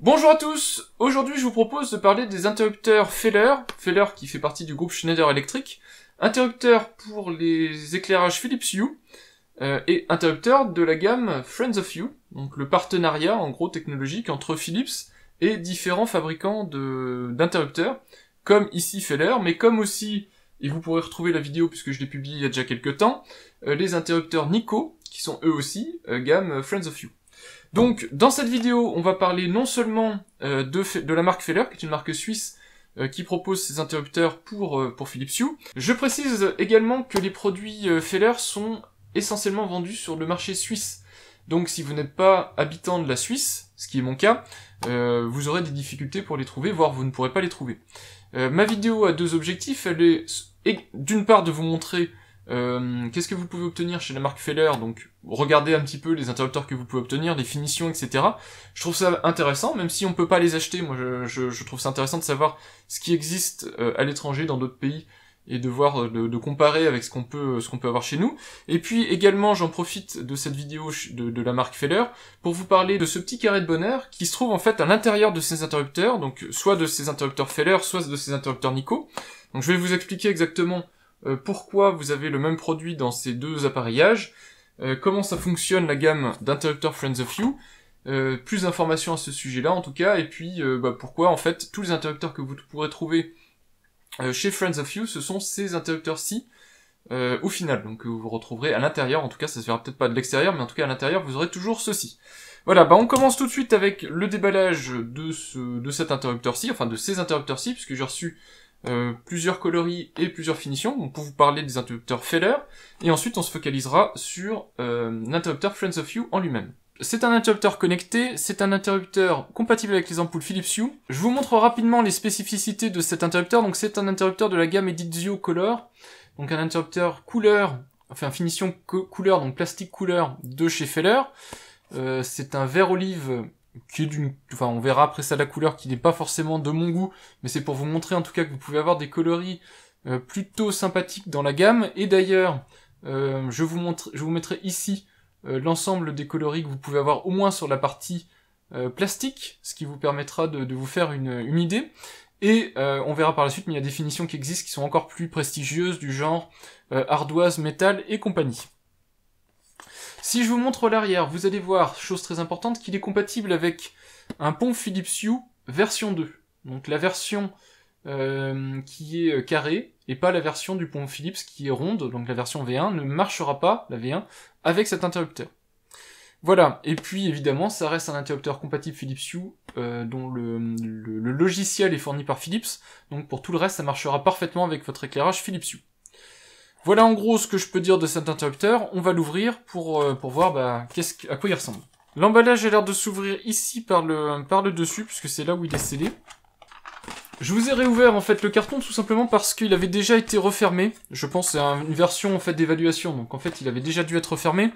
Bonjour à tous Aujourd'hui je vous propose de parler des interrupteurs Feller, Feller qui fait partie du groupe Schneider Electric, interrupteurs pour les éclairages Philips Hue, euh, et interrupteurs de la gamme Friends of Hue, donc le partenariat en gros technologique entre Philips et différents fabricants d'interrupteurs, comme ici Feller, mais comme aussi, et vous pourrez retrouver la vidéo puisque je l'ai publiée il y a déjà quelques temps, euh, les interrupteurs Nico, qui sont eux aussi euh, gamme Friends of You. Donc, dans cette vidéo, on va parler non seulement euh, de, la marque Feller, qui est une marque suisse euh, qui propose ses interrupteurs pour, euh, pour Philips Hue. Je précise également que les produits Feller sont essentiellement vendus sur le marché suisse. Donc, si vous n'êtes pas habitant de la Suisse, ce qui est mon cas, vous aurez des difficultés pour les trouver, voire vous ne pourrez pas les trouver. ma vidéo a deux objectifs. Elle est d'une part de vous montrer euh, qu'est-ce que vous pouvez obtenir chez la marque Feller Donc, regardez un petit peu les interrupteurs que vous pouvez obtenir, les finitions, etc. Je trouve ça intéressant, même si on peut pas les acheter. Moi, je, trouve ça intéressant de savoir ce qui existe euh, à l'étranger, dans d'autres pays, et de voir, de, comparer avec ce qu'on peut, ce qu'on peut avoir chez nous. Et puis également, j'en profite de cette vidéo de, de la marque Feller pour vous parler de ce petit carré de bonheur qui se trouve en fait à l'intérieur de ces interrupteurs, donc soit de ces interrupteurs Feller, soit de ces interrupteurs Nico. Donc, je vais vous expliquer exactement euh, pourquoi vous avez le même produit dans ces deux appareillages, euh, comment ça fonctionne la gamme d'interrupteurs Friends of You, euh, plus d'informations à ce sujet-là en tout cas, et puis bah, pourquoi en fait tous les interrupteurs que vous pourrez trouver chez Friends of You, ce sont ces interrupteurs-ci au final. Donc vous vous retrouverez à l'intérieur, en tout cas ça se verra peut-être pas de l'extérieur, mais en tout cas à l'intérieur vous aurez toujours ceci. Voilà, bah on commence tout de suite avec le déballage de, ce, de cet interrupteur-ci, enfin de ces interrupteurs-ci, puisque j'ai reçu euh, plusieurs coloris et plusieurs finitions. On peut vous parler des interrupteurs Feller, et ensuite on se focalisera sur euh, l'interrupteur Friends of You en lui-même. C'est un interrupteur connecté, c'est un interrupteur compatible avec les ampoules Philips Hue. Je vous montre rapidement les spécificités de cet interrupteur. Donc c'est un interrupteur de la gamme Edizio Color, donc un interrupteur couleur, enfin finition couleur, donc plastique couleur de chez Feller. Euh, c'est un vert olive qui d'une, enfin on verra après ça la couleur qui n'est pas forcément de mon goût, mais c'est pour vous montrer en tout cas que vous pouvez avoir des coloris euh, plutôt sympathiques dans la gamme. Et d'ailleurs, euh, je vous montre, je vous mettrai ici euh, l'ensemble des coloris que vous pouvez avoir au moins sur la partie plastique, ce qui vous permettra de, vous faire une, une idée. Et on verra par la suite, mais il y a des finitions qui existent qui sont encore plus prestigieuses du genre ardoise, métal et compagnie. Si je vous montre l'arrière, vous allez voir, chose très importante, qu'il est compatible avec un pont Philips Hue version 2. Donc la version euh, qui est euh, carrée et pas la version du pont Philips qui est ronde, donc la version V1 ne marchera pas, la V1, avec cet interrupteur. Voilà, et puis évidemment, ça reste un interrupteur compatible Philips Hue euh, dont le, le logiciel est fourni par Philips, donc pour tout le reste, ça marchera parfaitement avec votre éclairage Philips Hue. Voilà en gros ce que je peux dire de cet interrupteur. On va l'ouvrir pour, euh, pour voir bah, -ce, à quoi il ressemble. L'emballage a l'air de s'ouvrir ici par le, par le dessus, puisque c'est là où il est scellé. Je vous ai réouvert en fait le carton tout simplement parce qu'il avait déjà été refermé. Je pense c'est une version en fait d'évaluation, donc en fait il avait déjà dû être refermé.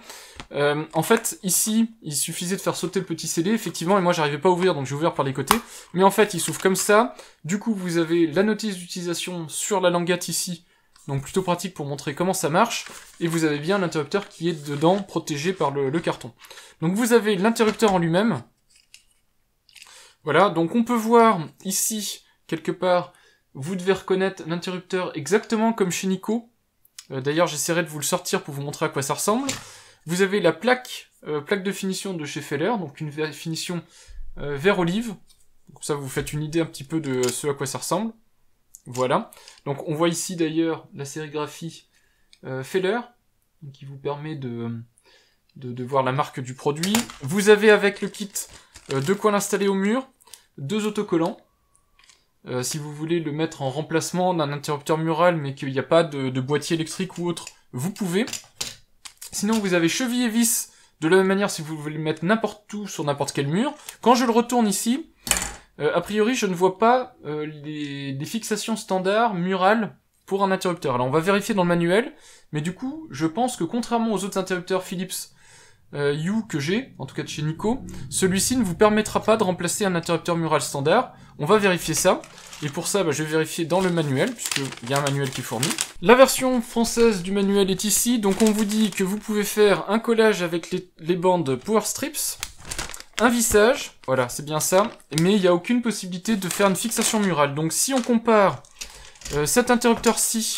Euh, en fait ici il suffisait de faire sauter le petit scellé effectivement et moi j'arrivais pas à ouvrir donc j'ai ouvert par les côtés. Mais en fait il s'ouvre comme ça. Du coup vous avez la notice d'utilisation sur la languette ici donc plutôt pratique pour montrer comment ça marche, et vous avez bien l'interrupteur qui est dedans, protégé par le, carton. Donc vous avez l'interrupteur en lui-même. Voilà, donc on peut voir ici, quelque part, vous devez reconnaître l'interrupteur exactement comme chez Nico. Euh, d'ailleurs, j'essaierai de vous le sortir pour vous montrer à quoi ça ressemble. Vous avez la plaque, euh, plaque de finition de chez Feller, donc une finition euh, vert olive. Comme ça, vous faites une idée un petit peu de ce à quoi ça ressemble. Voilà. Donc on voit ici d'ailleurs la sérigraphie euh, Feller, qui vous permet de, voir la marque du produit. Vous avez avec le kit euh, de quoi l'installer au mur, deux autocollants. Euh, si vous voulez le mettre en remplacement d'un interrupteur mural mais qu'il n'y a pas de, boîtier électrique ou autre, vous pouvez. Sinon vous avez cheville et vis de la même manière si vous voulez le mettre n'importe où sur n'importe quel mur. Quand je le retourne ici, euh, a priori, je ne vois pas euh, les, fixations standards murales pour un interrupteur. Alors, on va vérifier dans le manuel, mais du coup, je pense que contrairement aux autres interrupteurs Philips euh, U que j'ai, en tout cas de chez Nico, celui-ci ne vous permettra pas de remplacer un interrupteur mural standard. On va vérifier ça. Et pour ça, bah, je vais vérifier dans le manuel, puisqu'il y a un manuel qui est fourni. La version française du manuel est ici, donc on vous dit que vous pouvez faire un collage avec les, les bandes Power Strips, un vissage, voilà, c'est bien ça, mais il n'y a aucune possibilité de faire une fixation murale. Donc si on compare euh, cet interrupteur-ci,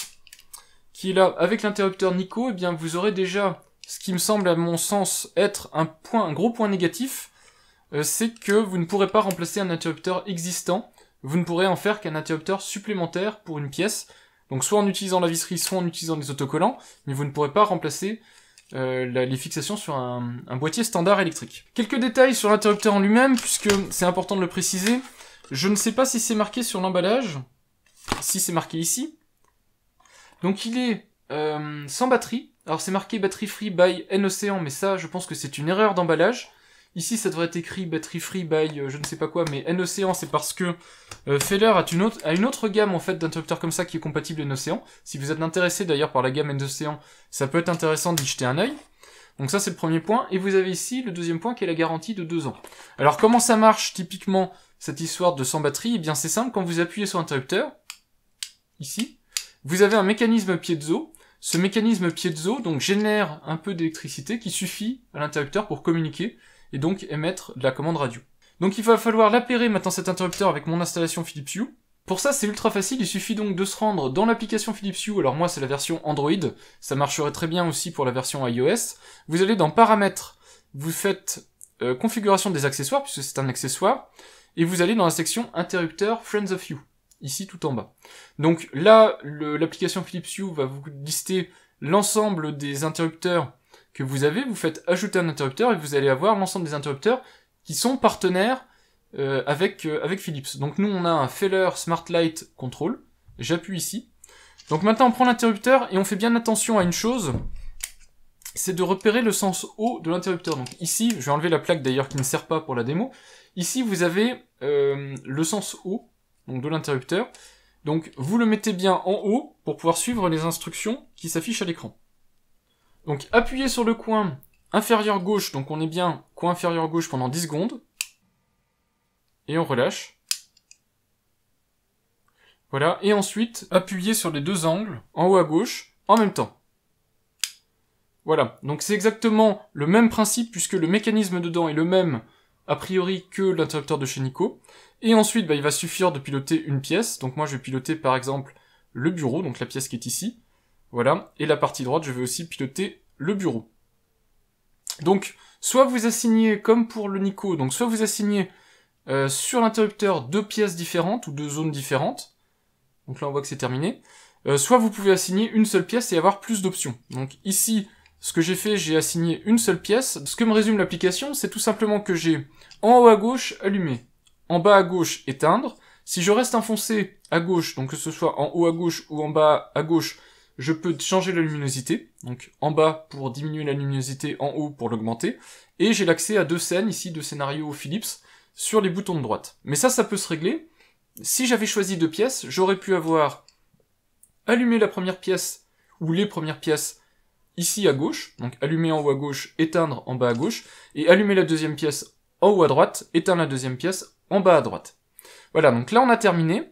qui est là, avec l'interrupteur Nico, eh bien vous aurez déjà ce qui me semble à mon sens être un, point, un gros point négatif, euh, c'est que vous ne pourrez pas remplacer un interrupteur existant, vous ne pourrez en faire qu'un interrupteur supplémentaire pour une pièce, donc soit en utilisant la visserie, soit en utilisant des autocollants, mais vous ne pourrez pas remplacer euh, la, les fixations sur un, boîtier standard électrique. Quelques détails sur l'interrupteur en lui-même, puisque c'est important de le préciser. Je ne sais pas si c'est marqué sur l'emballage, si c'est marqué ici. Donc il est euh, sans batterie. Alors c'est marqué battery free by e n mais ça je pense que c'est une erreur d'emballage. Ici, ça devrait être écrit Battery Free by euh, je ne sais pas quoi, mais N-Océan, c'est parce que euh, Feller a une, autre, gamme en fait d'interrupteurs comme ça qui est compatible N-Océan. Si vous êtes intéressé d'ailleurs par la gamme N-Océan, ça peut être intéressant d'y jeter un œil. Donc ça, c'est le premier point. Et vous avez ici le deuxième point qui est la garantie de 2 ans. Alors comment ça marche typiquement cette histoire de 100 batteries Eh bien c'est simple, quand vous appuyez sur l'interrupteur, ici, vous avez un mécanisme piezo. Ce mécanisme piezo donc génère un peu d'électricité qui suffit à l'interrupteur pour communiquer et donc émettre de la commande radio. Donc il va falloir l'appairer maintenant cet interrupteur avec mon installation Philips Hue. Pour ça, c'est ultra facile, il suffit donc de se rendre dans l'application Philips Hue, alors moi c'est la version Android, ça marcherait très bien aussi pour la version iOS. Vous allez dans paramètres, vous faites euh, configuration des accessoires, puisque c'est un accessoire, et vous allez dans la section interrupteur Friends of You, ici tout en bas. Donc là, l'application Philips Hue va vous lister l'ensemble des interrupteurs que vous avez, vous faites ajouter un interrupteur et vous allez avoir l'ensemble des interrupteurs qui sont partenaires euh, avec, euh, avec Philips. Donc nous, on a un Feller Smart Light Control. J'appuie ici. Donc maintenant, on prend l'interrupteur et on fait bien attention à une chose, c'est de repérer le sens haut de l'interrupteur. Donc ici, je vais enlever la plaque d'ailleurs qui ne sert pas pour la démo. Ici, vous avez euh, le sens haut donc de l'interrupteur. Donc vous le mettez bien en haut pour pouvoir suivre les instructions qui s'affichent à l'écran. Donc appuyez sur le coin inférieur gauche, donc on est bien coin inférieur gauche pendant 10 secondes. Et on relâche. Voilà, et ensuite appuyez sur les deux angles en haut à gauche en même temps. Voilà, donc c'est exactement le même principe puisque le mécanisme dedans est le même a priori que l'interrupteur de chez Nico. Et ensuite, bah, il va suffire de piloter une pièce. Donc moi, je vais piloter par exemple le bureau, donc la pièce qui est ici. Voilà. Et la partie droite, je vais aussi piloter le bureau. Donc, soit vous assignez, comme pour le Nico, donc soit vous assignez euh, sur l'interrupteur deux pièces différentes ou deux zones différentes. Donc là, on voit que c'est terminé. Euh, soit vous pouvez assigner une seule pièce et avoir plus d'options. Donc ici, ce que j'ai fait, j'ai assigné une seule pièce. Ce que me résume l'application, c'est tout simplement que j'ai en haut à gauche, allumé, En bas à gauche, éteindre. Si je reste enfoncé à gauche, donc que ce soit en haut à gauche ou en bas à gauche, je peux changer la luminosité, donc en bas pour diminuer la luminosité, en haut pour l'augmenter, et j'ai l'accès à deux scènes, ici deux scénarios Philips, sur les boutons de droite. Mais ça, ça peut se régler. Si j'avais choisi deux pièces, j'aurais pu avoir allumé la première pièce, ou les premières pièces, ici à gauche, donc allumer en haut à gauche, éteindre en bas à gauche, et allumer la deuxième pièce en haut à droite, éteindre la deuxième pièce en bas à droite. Voilà, donc là on a terminé.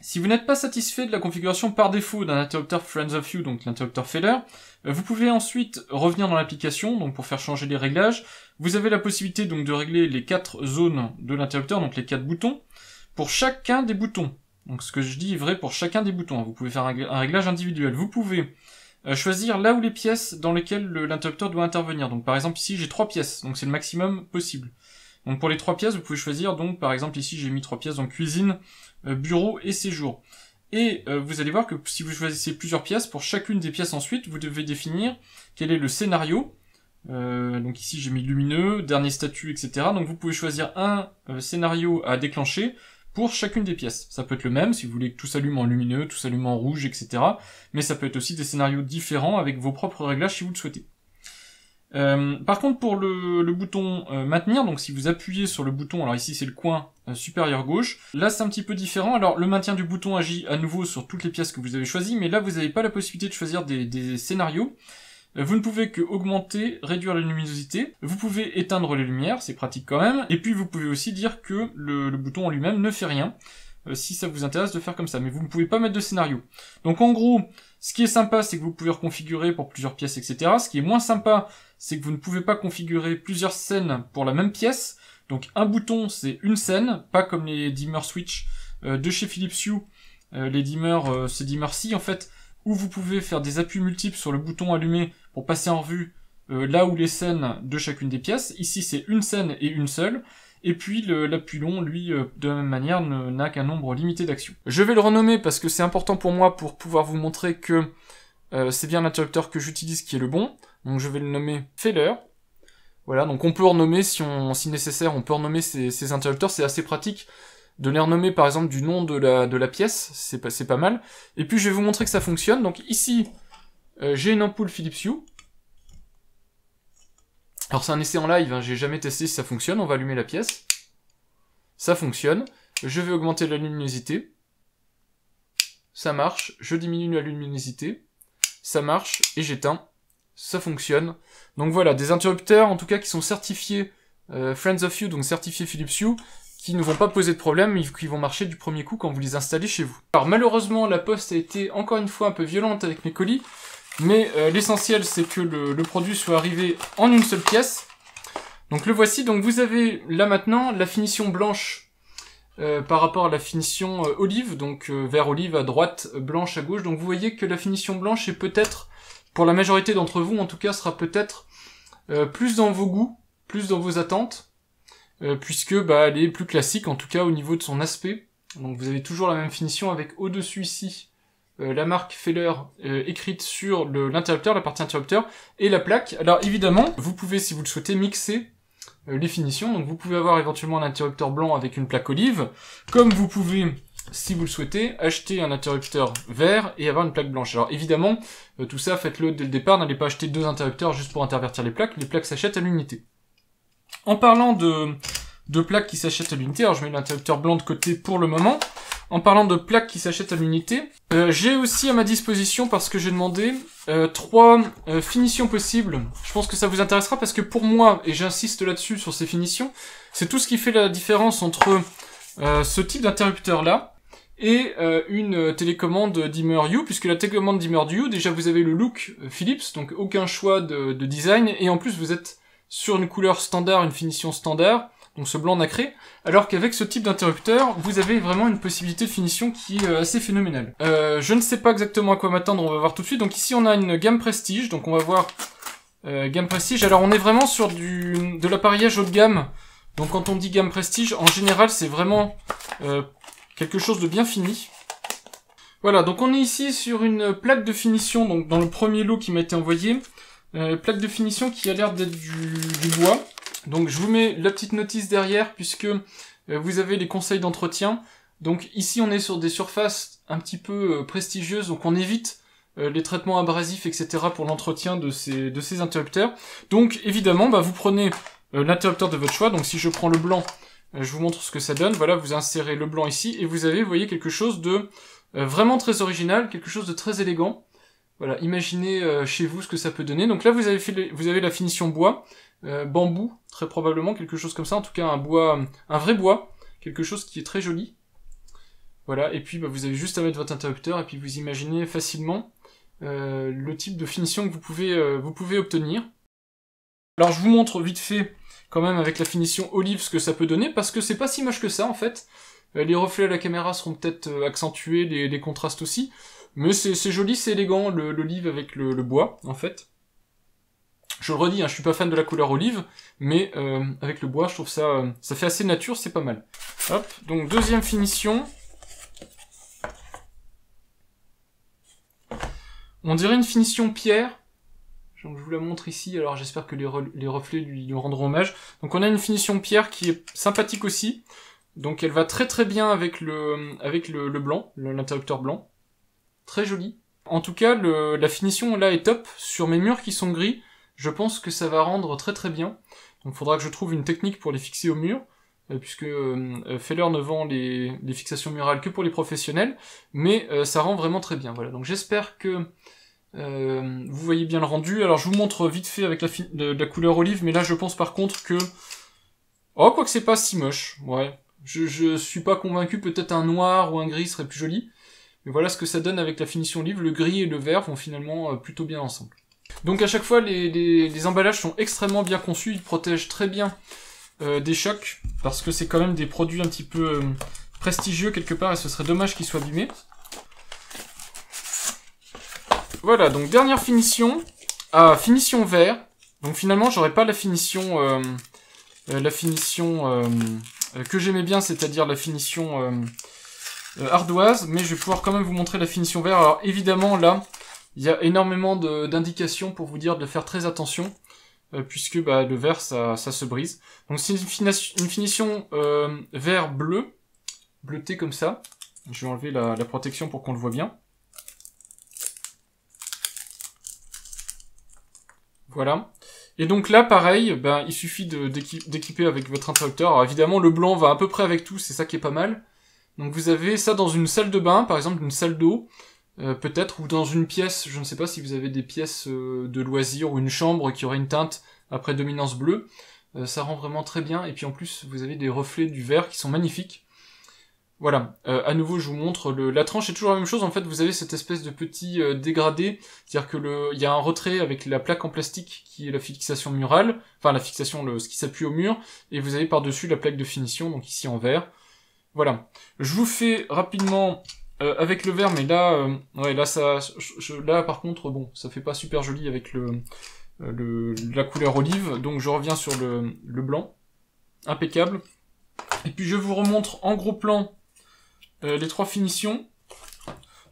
Si vous n'êtes pas satisfait de la configuration par défaut d'un interrupteur Friends of You, donc l'interrupteur Feller, euh, vous pouvez ensuite revenir dans l'application, donc pour faire changer les réglages. Vous avez la possibilité donc de régler les quatre zones de l'interrupteur, donc les quatre boutons, pour chacun des boutons. Donc ce que je dis est vrai pour chacun des boutons. Hein. Vous pouvez faire un réglage individuel. Vous pouvez euh, choisir là où les pièces dans lesquelles l'interrupteur doit intervenir. Donc par exemple ici j'ai trois pièces, donc c'est le maximum possible. Donc pour les trois pièces, vous pouvez choisir donc par exemple ici j'ai mis trois pièces dans cuisine euh, bureau et séjour. Et euh, vous allez voir que si vous choisissez plusieurs pièces, pour chacune des pièces ensuite, vous devez définir quel est le scénario. Euh, donc ici j'ai mis lumineux, dernier statut, etc. Donc vous pouvez choisir un scénario à déclencher pour chacune des pièces. Ça peut être le même si vous voulez que tout s'allume en lumineux, tout s'allume en rouge, etc. Mais ça peut être aussi des scénarios différents avec vos propres réglages si vous le souhaitez. Euh, par contre, pour le, bouton euh, maintenir, donc si vous appuyez sur le bouton, alors ici c'est le coin euh, supérieur gauche, là c'est un petit peu différent. Alors le maintien du bouton agit à nouveau sur toutes les pièces que vous avez choisies, mais là vous n'avez pas la possibilité de choisir des, scénarios. Vous ne pouvez que augmenter, réduire la luminosité. Vous pouvez éteindre les lumières, c'est pratique quand même. Et puis vous pouvez aussi dire que le, le bouton en lui-même ne fait rien, si ça vous intéresse de faire comme ça. Mais vous ne pouvez pas mettre de scénario. Donc en gros, ce qui est sympa, c'est que vous pouvez reconfigurer pour plusieurs pièces, etc. Ce qui est moins sympa, c'est que vous ne pouvez pas configurer plusieurs scènes pour la même pièce. Donc un bouton, c'est une scène, pas comme les dimmer switch euh, de chez Philips Hue. Euh, les dimmer, euh, c'est dimmer ci en fait, où vous pouvez faire des appuis multiples sur le bouton allumé pour passer en revue là où les scènes de chacune des pièces. Ici, c'est une scène et une seule. Et puis long, lui, euh, de la même manière, n'a qu'un nombre limité d'actions. Je vais le renommer parce que c'est important pour moi pour pouvoir vous montrer que euh, c'est bien l'interrupteur que j'utilise qui est le bon. Donc je vais le nommer Feller. Voilà, donc on peut renommer, si, on, si nécessaire, on peut renommer ces, interrupteurs, c'est assez pratique de les renommer par exemple du nom de la, pièce, c'est pas, pas mal. Et puis je vais vous montrer que ça fonctionne. Donc ici, euh, j'ai une ampoule Philips Hue, alors c'est un essai en live, hein, j'ai jamais testé si ça fonctionne, on va allumer la pièce. Ça fonctionne. Je vais augmenter la luminosité. Ça marche. Je diminue la luminosité. Ça marche. Et j'éteins. Ça fonctionne. Donc voilà, des interrupteurs en tout cas qui sont certifiés euh, Friends of You, donc certifiés Philips Hue, qui ne vont pas poser de problème, mais qui vont marcher du premier coup quand vous les installez chez vous. Alors malheureusement, la poste a été encore une fois un peu violente avec mes colis, mais euh, l'essentiel, c'est que le, produit soit arrivé en une seule pièce. Donc le voici. Donc vous avez là maintenant la finition blanche euh, par rapport à la finition euh, olive, donc vert olive à droite, blanche à gauche. Donc vous voyez que la finition blanche est peut-être, pour la majorité d'entre vous en tout cas, sera peut-être plus dans vos goûts, plus dans vos attentes, puisque bah, elle est plus classique en tout cas au niveau de son aspect. Donc vous avez toujours la même finition avec au-dessus ici euh, la marque Feller euh, écrite sur l'interrupteur, la partie interrupteur, et la plaque. Alors évidemment, vous pouvez, si vous le souhaitez, mixer euh, les finitions. Donc vous pouvez avoir éventuellement un interrupteur blanc avec une plaque olive, comme vous pouvez, si vous le souhaitez, acheter un interrupteur vert et avoir une plaque blanche. Alors évidemment, tout ça, faites-le dès le départ, n'allez pas acheter deux interrupteurs juste pour intervertir les plaques, les plaques s'achètent à l'unité. En parlant de, de plaques qui s'achètent à l'unité, alors je mets l'interrupteur blanc de côté pour le moment, en parlant de plaques qui s'achètent à l'unité, euh, j'ai aussi à ma disposition, parce que j'ai demandé, euh, trois euh, finitions possibles. Je pense que ça vous intéressera parce que pour moi, et j'insiste là-dessus sur ces finitions, c'est tout ce qui fait la différence entre ce type d'interrupteur-là et une télécommande dimmer U, puisque la télécommande dimmer U, déjà vous avez le look Philips, donc aucun choix de design, et en plus vous êtes sur une couleur standard, une finition standard, donc ce blanc nacré, alors qu'avec ce type d'interrupteur, vous avez vraiment une possibilité de finition qui est euh, assez phénoménale. Euh, je ne sais pas exactement à quoi m'attendre, on va voir tout de suite. Donc ici on a une gamme Prestige, donc on va voir euh, gamme Prestige. Alors on est vraiment sur du de l'appareillage haut de gamme. Donc quand on dit gamme Prestige, en général c'est vraiment quelque chose de bien fini. Voilà, donc on est ici sur une plaque de finition, donc dans le premier lot qui m'a été envoyé. plaque de finition qui a l'air d'être du bois. Donc je vous mets la petite notice derrière puisque euh, vous avez les conseils d'entretien. Donc ici on est sur des surfaces un petit peu euh, prestigieuses, donc on évite euh, les traitements abrasifs, etc. pour l'entretien de ces, de ces interrupteurs. Donc évidemment, bah, vous prenez l'interrupteur de votre choix. Donc si je prends le blanc, je vous montre ce que ça donne. Voilà, vous insérez le blanc ici et vous avez, vous voyez, quelque chose de vraiment très original, quelque chose de très élégant. Voilà, imaginez chez vous ce que ça peut donner. Donc là, vous avez, vous avez la finition bois. Euh, bambou, très probablement, quelque chose comme ça, en tout cas un bois, euh, un vrai bois, quelque chose qui est très joli. Voilà, et puis bah, vous avez juste à mettre votre interrupteur et puis vous imaginez facilement euh, le type de finition que vous pouvez, vous pouvez obtenir. Alors je vous montre vite fait quand même avec la finition olive ce que ça peut donner, parce que c'est pas si moche que ça en fait. Les reflets à la caméra seront peut-être accentués, les, contrastes aussi, mais c'est joli, c'est élégant, l'olive avec le bois en fait. Je le redis, hein, je suis pas fan de la couleur olive, mais euh, avec le bois, je trouve ça, euh, ça fait assez nature, c'est pas mal. Hop, donc deuxième finition. On dirait une finition pierre. je vous la montre ici, alors j'espère que les, les reflets lui, rendront hommage. Donc on a une finition pierre qui est sympathique aussi. Donc elle va très très bien avec le, avec le, blanc, l'interrupteur blanc. Très joli. En tout cas, la finition là est top. Sur mes murs qui sont gris, je pense que ça va rendre très très bien. Donc faudra que je trouve une technique pour les fixer au mur, euh, puisque euh, euh, Feller ne vend les, fixations murales que pour les professionnels, mais ça rend vraiment très bien. Voilà, donc j'espère que vous voyez bien le rendu. Alors je vous montre vite fait avec la, la couleur olive, mais là je pense par contre que... Oh, quoi que c'est pas si moche, ouais. Je, je suis pas convaincu, peut-être un noir ou un gris serait plus joli. Mais voilà ce que ça donne avec la finition olive. Le gris et le vert vont finalement plutôt bien ensemble. Donc à chaque fois, les, emballages sont extrêmement bien conçus, ils protègent très bien euh, des chocs, parce que c'est quand même des produits un petit peu euh, prestigieux quelque part, et ce serait dommage qu'ils soient abîmés. Voilà, donc dernière finition, ah, finition vert. Donc finalement, j'aurais pas la finition, euh, la finition que j'aimais bien, c'est-à-dire la finition ardoise, mais je vais pouvoir quand même vous montrer la finition vert. Alors évidemment, là, il y a énormément d'indications pour vous dire de faire très attention, euh, puisque bah, le vert, ça, se brise. Donc c'est une, finition euh, vert bleu, bleuté comme ça. Je vais enlever la, protection pour qu'on le voit bien. Voilà. Et donc là, pareil, bah, il suffit d'équiper avec votre interrupteur. Alors évidemment, le blanc va à peu près avec tout, c'est ça qui est pas mal. Donc vous avez ça dans une salle de bain, par exemple une salle d'eau. Euh, peut-être, ou dans une pièce, je ne sais pas si vous avez des pièces euh, de loisirs ou une chambre qui aurait une teinte à prédominance bleue, euh, ça rend vraiment très bien, et puis en plus vous avez des reflets du vert qui sont magnifiques. Voilà, à nouveau je vous montre, la tranche est toujours la même chose, en fait vous avez cette espèce de petit dégradé, c'est-à-dire que il y a un retrait avec la plaque en plastique qui est la fixation murale, enfin la fixation, ce qui s'appuie au mur, et vous avez par-dessus la plaque de finition, donc ici en vert. Voilà, je vous fais rapidement euh, avec le vert, mais là, euh, ouais, là, ça, je, là, par contre, bon, ça fait pas super joli avec euh, le, la couleur olive, donc je reviens sur le, le, blanc, impeccable. Et puis je vous remontre en gros plan les trois finitions.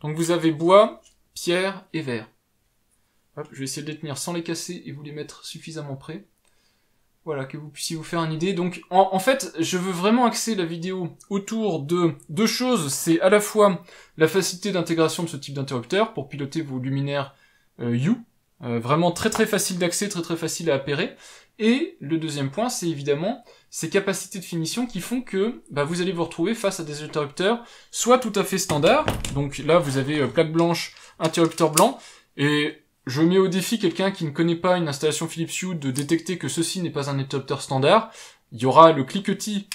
Donc vous avez bois, pierre et vert. je vais essayer de les tenir sans les casser et vous les mettre suffisamment près. Voilà, que vous puissiez vous faire une idée. Donc, en, fait, je veux vraiment axer la vidéo autour de deux choses. C'est à la fois la facilité d'intégration de ce type d'interrupteur pour piloter vos luminaires euh, euh vraiment très très facile d'accès, très très facile à appairer. Et le deuxième point, c'est évidemment ces capacités de finition qui font que bah, vous allez vous retrouver face à des interrupteurs soit tout à fait standard. Donc là, vous avez euh, plaque blanche, interrupteur blanc. Et je mets au défi quelqu'un qui ne connaît pas une installation Philips Hue de détecter que ceci n'est pas un interrupteur standard. Il y aura le cliquetis,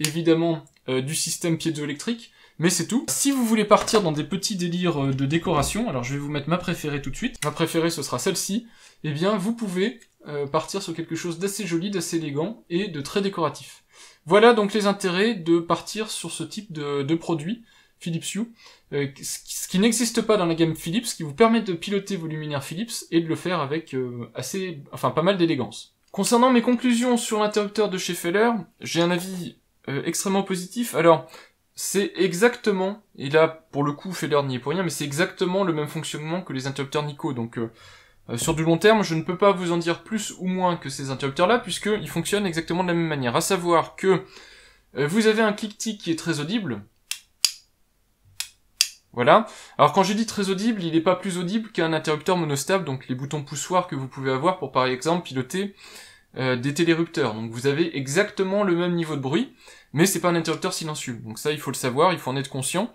évidemment, euh, du système piézoélectrique, mais c'est tout. Si vous voulez partir dans des petits délires euh, de décoration, alors je vais vous mettre ma préférée tout de suite. Ma préférée, ce sera celle-ci. Eh bien, vous pouvez euh, partir sur quelque chose d'assez joli, d'assez élégant et de très décoratif. Voilà donc les intérêts de partir sur ce type de, de produit, Philips Hue. Euh, ce qui n'existe pas dans la gamme Philips, qui vous permet de piloter vos luminaires Philips et de le faire avec euh, assez, enfin pas mal d'élégance. Concernant mes conclusions sur l'interrupteur de chez Feller, j'ai un avis euh, extrêmement positif. Alors, c'est exactement, et là pour le coup Feller n'y est pour rien, mais c'est exactement le même fonctionnement que les interrupteurs Nico. Donc sur du long terme, je ne peux pas vous en dire plus ou moins que ces interrupteurs-là, puisqu'ils fonctionnent exactement de la même manière. À savoir que vous avez un click-tick qui est très audible, voilà. Alors quand je dis très audible, il n'est pas plus audible qu'un interrupteur monostable, donc les boutons poussoirs que vous pouvez avoir pour par exemple piloter euh, des télérupteurs. Donc vous avez exactement le même niveau de bruit, mais c'est pas un interrupteur silencieux. Donc ça il faut le savoir, il faut en être conscient.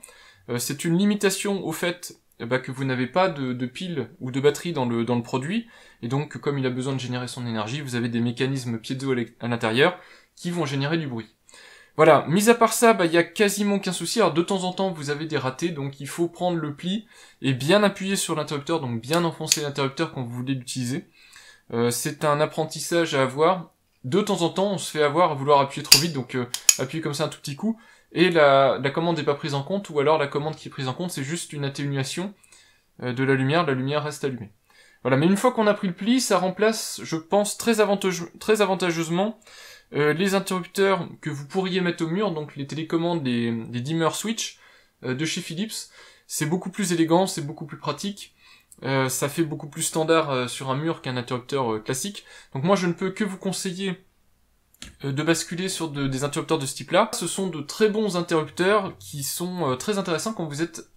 Euh, c'est une limitation au fait eh ben, que vous n'avez pas de, de pile ou de batterie dans le, dans le produit, et donc comme il a besoin de générer son énergie, vous avez des mécanismes piézo à l'intérieur qui vont générer du bruit. Voilà, mis à part ça, il bah, y a quasiment qu'un souci. Alors de temps en temps, vous avez des ratés, donc il faut prendre le pli et bien appuyer sur l'interrupteur, donc bien enfoncer l'interrupteur quand vous voulez l'utiliser. Euh, c'est un apprentissage à avoir. De temps en temps, on se fait avoir à vouloir appuyer trop vite, donc euh, appuyer comme ça un tout petit coup. Et la, commande n'est pas prise en compte, ou alors la commande qui est prise en compte, c'est juste une atténuation euh, de la lumière, la lumière reste allumée. Voilà, mais une fois qu'on a pris le pli, ça remplace, je pense, très, très avantageusement euh, les interrupteurs que vous pourriez mettre au mur, donc les télécommandes, des dimmer switch euh, de chez Philips, c'est beaucoup plus élégant, c'est beaucoup plus pratique. Euh, ça fait beaucoup plus standard sur un mur qu'un interrupteur classique. Donc moi je ne peux que vous conseiller de basculer sur des interrupteurs de ce type-là. Ce sont de très bons interrupteurs qui sont très intéressants quand vous êtes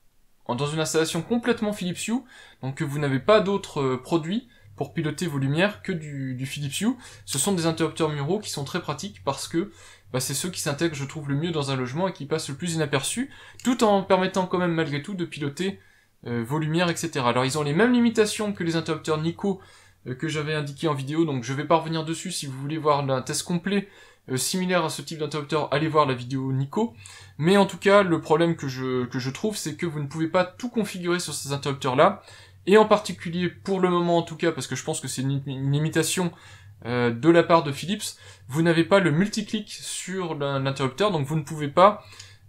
dans une installation complètement Philips Hue, donc que vous n'avez pas d'autres produits pour piloter vos lumières que du, Philips Hue. Ce sont des interrupteurs muraux qui sont très pratiques parce que bah, c'est ceux qui s'intègrent, je trouve, le mieux dans un logement et qui passent le plus inaperçus, tout en permettant quand même malgré tout de piloter euh, vos lumières, etc. Alors ils ont les mêmes limitations que les interrupteurs Nico euh, que j'avais indiqué en vidéo, donc je vais pas revenir dessus si vous voulez voir un test complet euh, similaire à ce type d'interrupteur, allez voir la vidéo Nico. Mais en tout cas, le problème que je, que je trouve, c'est que vous ne pouvez pas tout configurer sur ces interrupteurs-là et en particulier pour le moment en tout cas, parce que je pense que c'est une, imitation euh, de la part de Philips, vous n'avez pas le multiclic sur l'interrupteur, donc vous ne pouvez pas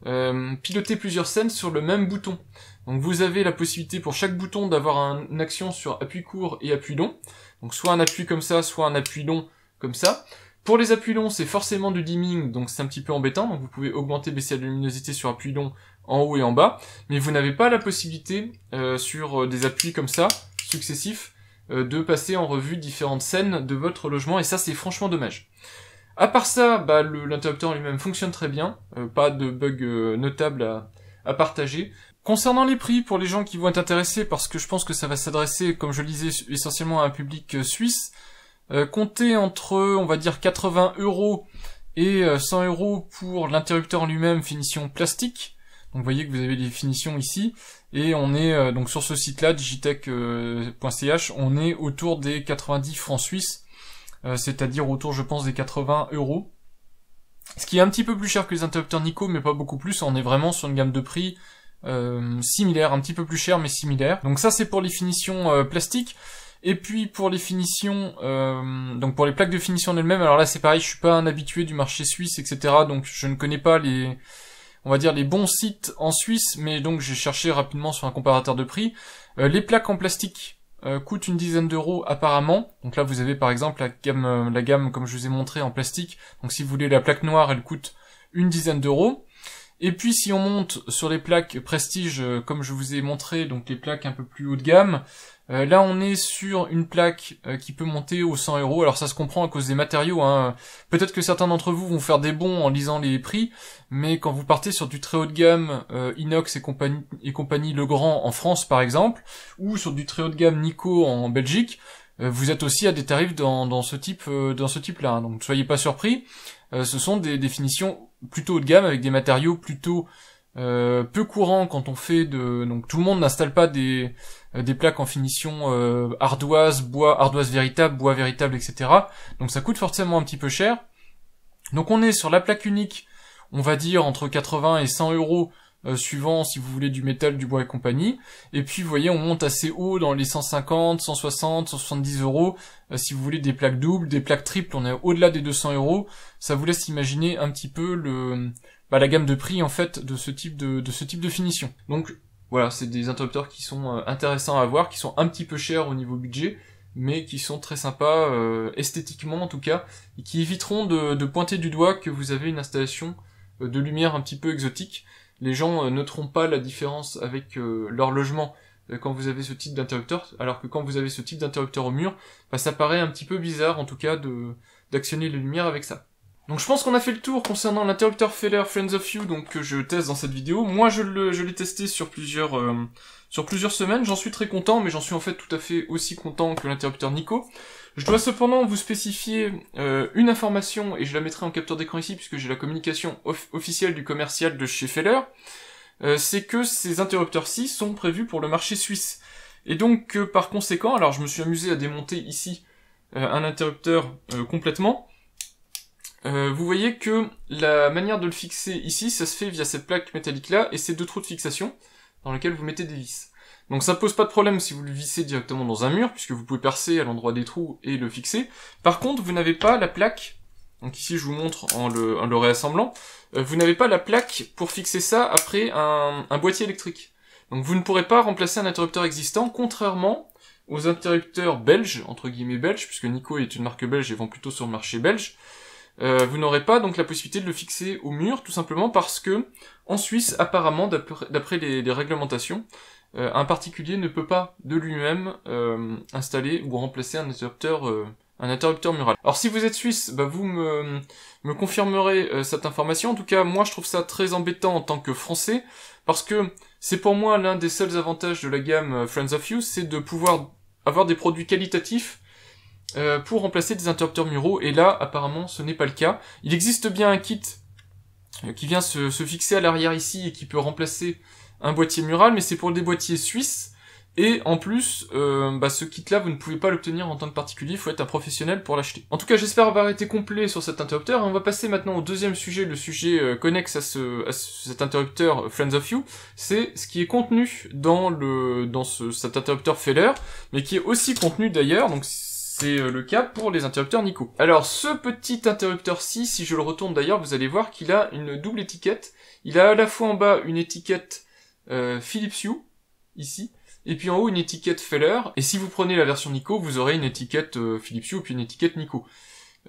euh, piloter plusieurs scènes sur le même bouton. Donc vous avez la possibilité pour chaque bouton d'avoir une action sur appui court et appui long, donc soit un appui comme ça, soit un appui long comme ça. Pour les appuis longs, c'est forcément du dimming, donc c'est un petit peu embêtant, donc vous pouvez augmenter, baisser la luminosité sur appui long, en haut et en bas, mais vous n'avez pas la possibilité euh, sur euh, des appuis comme ça, successifs, euh, de passer en revue différentes scènes de votre logement, et ça c'est franchement dommage. À part ça, bah, l'interrupteur lui-même fonctionne très bien, pas de bug notable à, partager. Concernant les prix, pour les gens qui vont être intéressés, parce que je pense que ça va s'adresser, comme je le disais, essentiellement à un public suisse, euh, comptez entre, on va dire, 80 euros et 100 euros pour l'interrupteur en lui-même finition plastique, donc vous voyez que vous avez les finitions ici, et on est euh, donc sur ce site-là, digitech.ch, euh, on est autour des 90 francs suisses, euh, c'est-à-dire autour, je pense, des 80 euros. Ce qui est un petit peu plus cher que les interrupteurs Nico, mais pas beaucoup plus, on est vraiment sur une gamme de prix similaire, un petit peu plus cher, mais similaire. Donc ça, c'est pour les finitions plastiques. Et puis pour les finitions, donc pour les plaques de finition en elles-mêmes, alors là c'est pareil, je suis pas un habitué du marché suisse, etc. Donc je ne connais pas les, on va dire les bons sites en Suisse, mais donc j'ai cherché rapidement sur un comparateur de prix. Euh, les plaques en plastique euh, coûtent une dizaine d'euros apparemment. Donc là vous avez par exemple la gamme, euh, la gamme comme je vous ai montré en plastique. Donc si vous voulez la plaque noire, elle coûte une dizaine d'euros. Et puis si on monte sur les plaques prestige comme je vous ai montré, donc les plaques un peu plus haut de gamme, euh, là, on est sur une plaque euh, qui peut monter aux 100 euros. Alors ça se comprend à cause des matériaux. Hein. Peut-être que certains d'entre vous vont faire des bons en lisant les prix, mais quand vous partez sur du très haut de gamme euh, Inox et compagnie, et compagnie Legrand en France par exemple, ou sur du très haut de gamme Nico en Belgique, vous êtes aussi à des tarifs dans, dans ce type dans ce type-là. Donc, hein. Donc soyez pas surpris. ce sont des définitions plutôt haut de gamme avec des matériaux plutôt peu courants quand on fait de. Donc tout le monde n'installe pas des euh, des plaques en finition euh, ardoise, bois, ardoise véritable, bois véritable, etc. Donc ça coûte forcément un petit peu cher. Donc on est sur la plaque unique, on va dire entre 80 et 100 euros euh, suivant si vous voulez du métal, du bois et compagnie. Et puis vous voyez, on monte assez haut dans les 150, 160, 170 euros. si vous voulez des plaques doubles, des plaques triples, on est au-delà des 200 euros. Ça vous laisse imaginer un petit peu le, bah, la gamme de prix en fait de ce type de, de ce type de finition. Donc voilà, c'est des interrupteurs qui sont euh, intéressants à avoir, qui sont un petit peu chers au niveau budget, mais qui sont très sympas euh, esthétiquement en tout cas, et qui éviteront de, pointer du doigt que vous avez une installation euh, de lumière un petit peu exotique. Les gens ne noteront pas la différence avec leur logement quand vous avez ce type d'interrupteur, alors que quand vous avez ce type d'interrupteur au mur, bah, ça paraît un petit peu bizarre en tout cas d'actionner les lumières avec ça. Donc je pense qu'on a fait le tour concernant l'interrupteur Feller Friends of You donc que je teste dans cette vidéo. Moi je l'ai testé sur plusieurs euh, sur plusieurs semaines, j'en suis très content mais j'en suis en fait tout à fait aussi content que l'interrupteur Nico. Je dois cependant vous spécifier euh, une information et je la mettrai en capteur d'écran ici puisque j'ai la communication officielle du commercial de chez Feller. Euh, c'est que ces interrupteurs-ci sont prévus pour le marché suisse. Et donc par conséquent, alors je me suis amusé à démonter ici un interrupteur complètement euh, vous voyez que la manière de le fixer ici, ça se fait via cette plaque métallique là et ces deux trous de fixation dans lesquels vous mettez des vis. Donc ça pose pas de problème si vous le vissez directement dans un mur, puisque vous pouvez percer à l'endroit des trous et le fixer. Par contre, vous n'avez pas la plaque, donc ici je vous montre en le, réassemblant, euh, vous n'avez pas la plaque pour fixer ça après un, un boîtier électrique. Donc vous ne pourrez pas remplacer un interrupteur existant, contrairement aux interrupteurs belges, entre guillemets belges, puisque Nico est une marque belge et vend plutôt sur le marché belge, euh, vous n'aurez pas donc la possibilité de le fixer au mur, tout simplement parce que en Suisse, apparemment, d'après les, réglementations, euh, un particulier ne peut pas de lui-même euh, installer ou remplacer un interrupteur, un interrupteur mural. Alors si vous êtes suisse, bah, vous me, confirmerez cette information. En tout cas, moi je trouve ça très embêtant en tant que Français, parce que c'est pour moi l'un des seuls avantages de la gamme Friends of You, c'est de pouvoir avoir des produits qualitatifs euh, pour remplacer des interrupteurs muraux, et là, apparemment, ce n'est pas le cas. Il existe bien un kit euh, qui vient se, se fixer à l'arrière ici et qui peut remplacer un boîtier mural, mais c'est pour des boîtiers suisses, et en plus, euh, bah, ce kit-là, vous ne pouvez pas l'obtenir en tant que particulier, il faut être un professionnel pour l'acheter. En tout cas, j'espère avoir été complet sur cet interrupteur. On va passer maintenant au deuxième sujet, le sujet euh, connexe à, ce, à cet interrupteur Friends of You. C'est ce qui est contenu dans, le, dans ce, cet interrupteur Feller, mais qui est aussi contenu d'ailleurs, donc c'est euh, le cas pour les interrupteurs Nico. Alors ce petit interrupteur-ci, si je le retourne d'ailleurs, vous allez voir qu'il a une double étiquette. Il a à la fois en bas une étiquette euh, Philips Hue, ici, et puis en haut une étiquette Feller, et si vous prenez la version Nico, vous aurez une étiquette euh, Philips Hue, puis une étiquette Nico.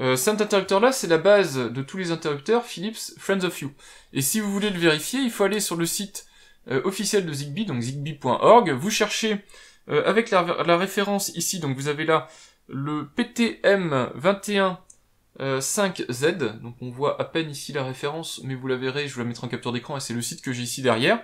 Euh, cet interrupteur-là, c'est la base de tous les interrupteurs Philips Friends of You. Et si vous voulez le vérifier, il faut aller sur le site officiel de Zigbee, donc zigbee.org, vous cherchez avec la, référence ici, donc vous avez là le PTM 215 euh, z donc on voit à peine ici la référence, mais vous la verrez, je vais la mettre en capture d'écran, et c'est le site que j'ai ici derrière.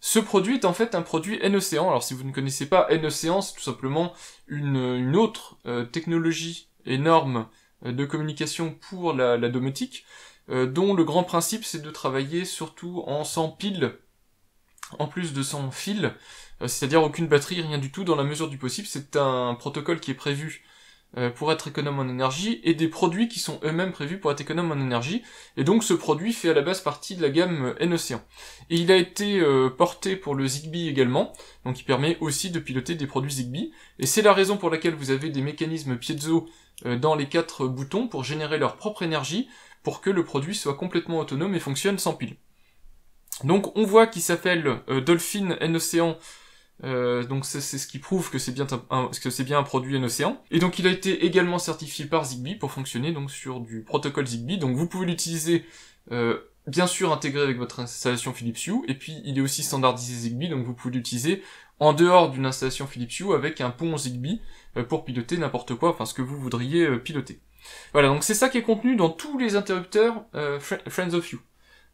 Ce produit est en fait un produit n Alors si vous ne connaissez pas n c'est tout simplement une, autre euh, technologie énorme euh, de communication pour la, domotique, dont le grand principe c'est de travailler surtout en sans piles, en plus de sans fil, c'est-à-dire aucune batterie, rien du tout, dans la mesure du possible. C'est un protocole qui est prévu euh, pour être économe en énergie et des produits qui sont eux-mêmes prévus pour être économe en énergie et donc ce produit fait à la base partie de la gamme N-Océan. Et il a été euh, porté pour le Zigbee également, donc il permet aussi de piloter des produits Zigbee et c'est la raison pour laquelle vous avez des mécanismes piezo euh, dans les quatre boutons pour générer leur propre énergie pour que le produit soit complètement autonome et fonctionne sans pile. Donc on voit qu'il s'appelle Dolphin N-Océan euh, donc c'est ce qui prouve que c'est bien un, c'est bien un produit en océan. Et donc il a été également certifié par Zigbee pour fonctionner donc sur du protocole Zigbee. Donc vous pouvez l'utiliser euh, bien sûr intégré avec votre installation Philips Hue. Et puis il est aussi standardisé Zigbee, donc vous pouvez l'utiliser en dehors d'une installation Philips Hue avec un pont Zigbee euh, pour piloter n'importe quoi, enfin ce que vous voudriez piloter. Voilà, donc c'est ça qui est contenu dans tous les interrupteurs Friends of Hue.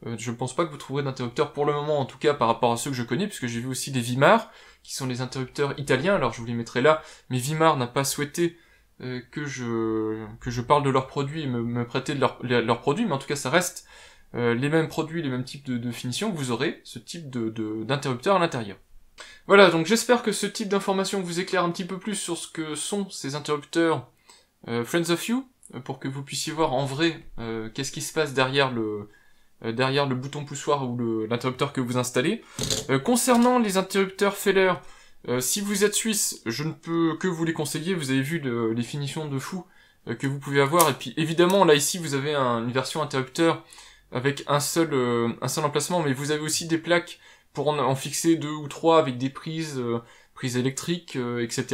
je ne pense pas que vous trouverez d'interrupteurs pour le moment, en tout cas par rapport à ceux que je connais, puisque j'ai vu aussi des Vimar, qui sont les interrupteurs italiens, alors je vous les mettrai là, mais Vimar n'a pas souhaité euh, que je que je parle de leurs produits et me, prêter de leurs produits, mais en tout cas ça reste euh, les mêmes produits, les mêmes types de, finitions, vous aurez ce type de d'interrupteur à l'intérieur. Voilà, donc j'espère que ce type d'information vous éclaire un petit peu plus sur ce que sont ces interrupteurs euh, Friends of You, pour que vous puissiez voir en vrai qu'est-ce qui se passe derrière le, euh, derrière le bouton poussoir ou l'interrupteur que vous installez. Euh, concernant les interrupteurs Feller, euh, si vous êtes suisse, je ne peux que vous les conseiller. Vous avez vu les finitions de fou que vous pouvez avoir. Et puis évidemment, là ici, vous avez une version interrupteur avec un seul, un seul emplacement, mais vous avez aussi des plaques pour en, fixer deux ou trois avec des prises, prises électriques, etc.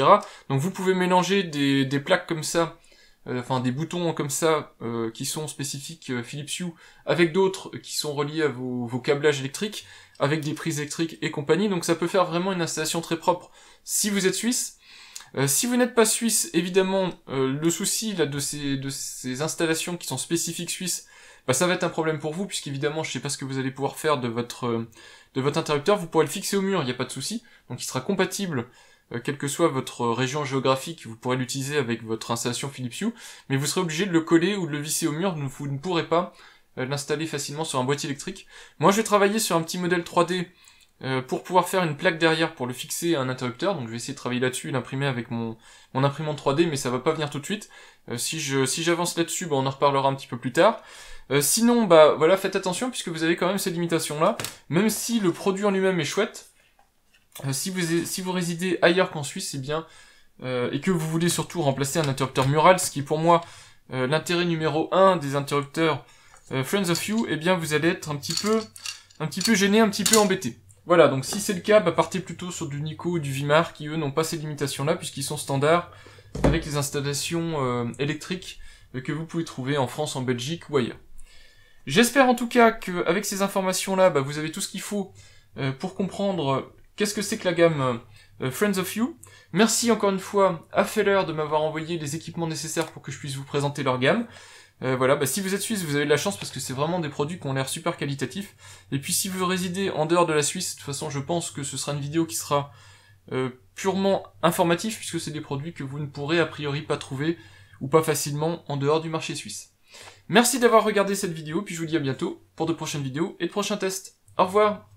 Donc vous pouvez mélanger des plaques comme ça euh, enfin des boutons comme ça euh, qui sont spécifiques euh, Philips Hue, avec d'autres qui sont reliés à vos, vos, câblages électriques, avec des prises électriques et compagnie. Donc ça peut faire vraiment une installation très propre si vous êtes suisse. si vous n'êtes pas suisse, évidemment, le souci là, de, ces, de ces installations qui sont spécifiques suisses, bah, ça va être un problème pour vous, puisqu'évidemment, je ne sais pas ce que vous allez pouvoir faire de votre, de votre interrupteur. Vous pourrez le fixer au mur, il n'y a pas de souci. Donc il sera compatible euh, quelle que soit votre région géographique, vous pourrez l'utiliser avec votre installation Philips Hue, mais vous serez obligé de le coller ou de le visser au mur, vous ne pourrez pas euh, l'installer facilement sur un boîtier électrique. Moi, je vais travailler sur un petit modèle 3D euh, pour pouvoir faire une plaque derrière pour le fixer à un interrupteur. Donc je vais essayer de travailler là-dessus et l'imprimer avec mon, mon imprimante 3D, mais ça va pas venir tout de suite. si si j'avance là-dessus, bah, on en reparlera un petit peu plus tard. sinon, bah voilà, faites attention puisque vous avez quand même ces limitations-là. Même si le produit en lui-même est chouette, euh, si, vous, si vous résidez ailleurs qu'en Suisse, et eh bien, euh, et que vous voulez surtout remplacer un interrupteur mural, ce qui est pour moi euh, l'intérêt numéro 1 des interrupteurs Friends of You, eh bien, vous allez être un petit peu, un petit peu gêné, un petit peu embêté. Voilà, donc si c'est le cas, bah partez plutôt sur du Nico ou du Vimar qui eux n'ont pas ces limitations là puisqu'ils sont standards avec les installations électriques que vous pouvez trouver en France, en Belgique ou ailleurs. J'espère en tout cas qu'avec ces informations là, bah, vous avez tout ce qu'il faut pour comprendre Qu'est-ce que c'est que la gamme euh, euh, Friends of You Merci encore une fois à Feller de m'avoir envoyé les équipements nécessaires pour que je puisse vous présenter leur gamme. Euh, voilà, bah, si vous êtes suisse, vous avez de la chance parce que c'est vraiment des produits qui ont l'air super qualitatifs. Et puis si vous résidez en dehors de la Suisse, de toute façon, je pense que ce sera une vidéo qui sera purement informative puisque c'est des produits que vous ne pourrez a priori pas trouver ou pas facilement en dehors du marché suisse. Merci d'avoir regardé cette vidéo, puis je vous dis à bientôt pour de prochaines vidéos et de prochains tests. Au revoir